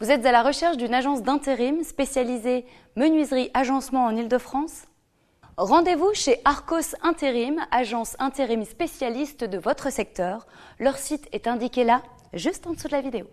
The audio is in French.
Vous êtes à la recherche d'une agence d'intérim spécialisée menuiserie agencement en Ile-de-France Rendez-vous chez Arcos Intérim, agence intérim spécialiste de votre secteur. Leur site est indiqué là, juste en dessous de la vidéo.